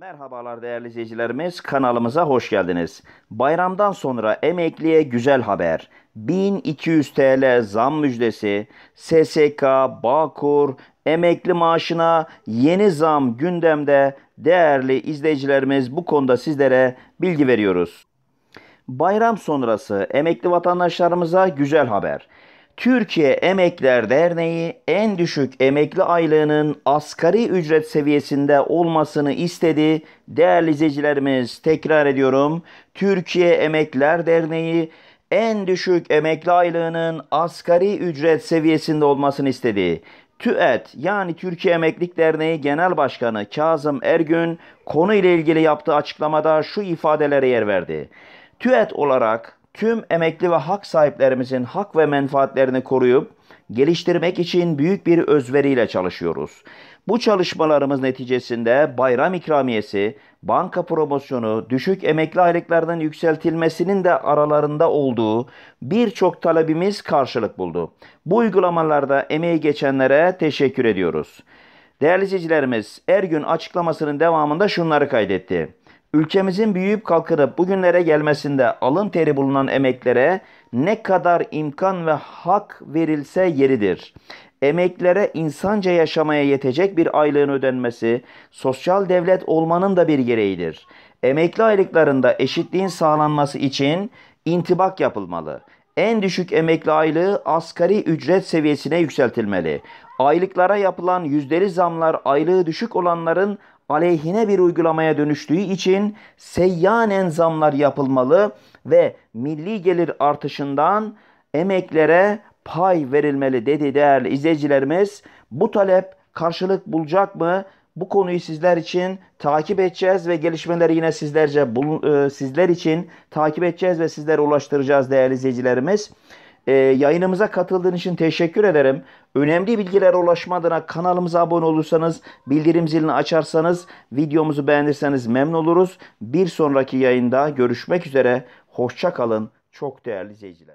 Merhabalar değerli izleyicilerimiz, kanalımıza hoş geldiniz. Bayramdan sonra emekliye güzel haber. 1200 TL zam müjdesi, SSK, Bağkur, emekli maaşına yeni zam gündemde değerli izleyicilerimiz bu konuda sizlere bilgi veriyoruz. Bayram sonrası emekli vatandaşlarımıza güzel haber. Türkiye Emekler Derneği en düşük emekli aylığının asgari ücret seviyesinde olmasını istedi. Değerli izleyicilerimiz tekrar ediyorum. Türkiye Emekler Derneği en düşük emekli aylığının asgari ücret seviyesinde olmasını istedi. TÜET yani Türkiye Emeklilik Derneği Genel Başkanı Kazım Ergün konu ile ilgili yaptığı açıklamada şu ifadelere yer verdi. TÜET olarak tüm emekli ve hak sahiplerimizin hak ve menfaatlerini koruyup geliştirmek için büyük bir özveriyle çalışıyoruz. Bu çalışmalarımız neticesinde bayram ikramiyesi, banka promosyonu, düşük emekli aylıklarının yükseltilmesinin de aralarında olduğu birçok talebimiz karşılık buldu. Bu uygulamalarda emeği geçenlere teşekkür ediyoruz. Değerli izleyicilerimiz Ergün açıklamasının devamında şunları kaydetti. Ülkemizin büyüyüp kalkırıp bugünlere gelmesinde alın teri bulunan emeklere ne kadar imkan ve hak verilse yeridir. Emeklere insanca yaşamaya yetecek bir aylığın ödenmesi sosyal devlet olmanın da bir gereğidir. Emekli aylıklarında eşitliğin sağlanması için intibak yapılmalı. En düşük emekli aylığı asgari ücret seviyesine yükseltilmeli. Aylıklara yapılan yüzdeli zamlar aylığı düşük olanların aleyhine bir uygulamaya dönüştüğü için seyyanen zamlar yapılmalı ve milli gelir artışından emeklere pay verilmeli dedi değerli izleyicilerimiz. Bu talep karşılık bulacak mı? Bu konuyu sizler için takip edeceğiz ve gelişmeleri yine sizlerce e, sizler için takip edeceğiz ve sizlere ulaştıracağız değerli izleyicilerimiz. E, yayınımıza katıldığınız için teşekkür ederim. Önemli bilgiler ulaşma adına kanalımıza abone olursanız, bildirim zilini açarsanız, videomuzu beğenirseniz memnun oluruz. Bir sonraki yayında görüşmek üzere. Hoşçakalın. çok değerli izleyiciler.